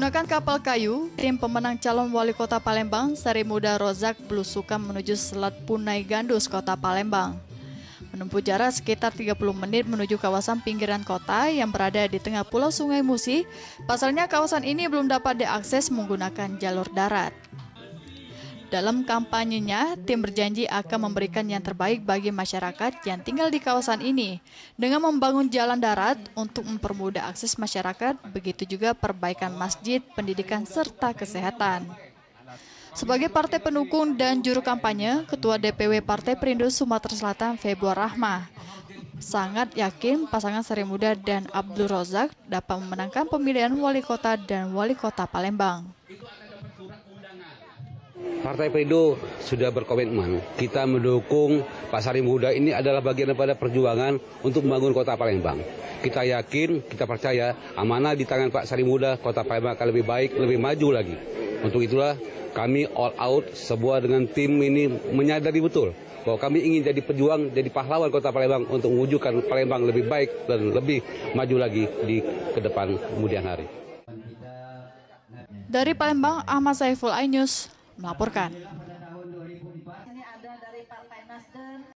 Menggunakan kapal kayu, tim pemenang calon wali kota Palembang, Sari Muda Rozak belusukan menuju Selat Punai Gandus, kota Palembang. Menempuh jarak sekitar 30 menit menuju kawasan pinggiran kota yang berada di tengah pulau Sungai Musi, pasalnya kawasan ini belum dapat diakses menggunakan jalur darat. Dalam kampanyenya, tim berjanji akan memberikan yang terbaik bagi masyarakat yang tinggal di kawasan ini dengan membangun jalan darat untuk mempermudah akses masyarakat, begitu juga perbaikan masjid, pendidikan, serta kesehatan. Sebagai partai pendukung dan juru kampanye, Ketua DPW Partai Perindo Sumatera Selatan Februar Rahma sangat yakin pasangan Seri Muda dan Abdul Rozak dapat memenangkan pemilihan wali kota dan wali kota Palembang. Partai Perindo sudah berkomitmen. Kita mendukung Pak Sari Muda ini adalah bagian daripada perjuangan untuk membangun kota Palembang. Kita yakin, kita percaya amanah di tangan Pak Sari Muda, kota Palembang akan lebih baik, lebih maju lagi. Untuk itulah kami all out sebuah dengan tim ini menyadari betul bahwa kami ingin jadi pejuang, jadi pahlawan kota Palembang untuk mewujudkan Palembang lebih baik dan lebih maju lagi di ke depan kemudian hari. Dari Palembang, Ahmad Saiful Ainus, melaporkan. Ini ada dari Partai Nasdem,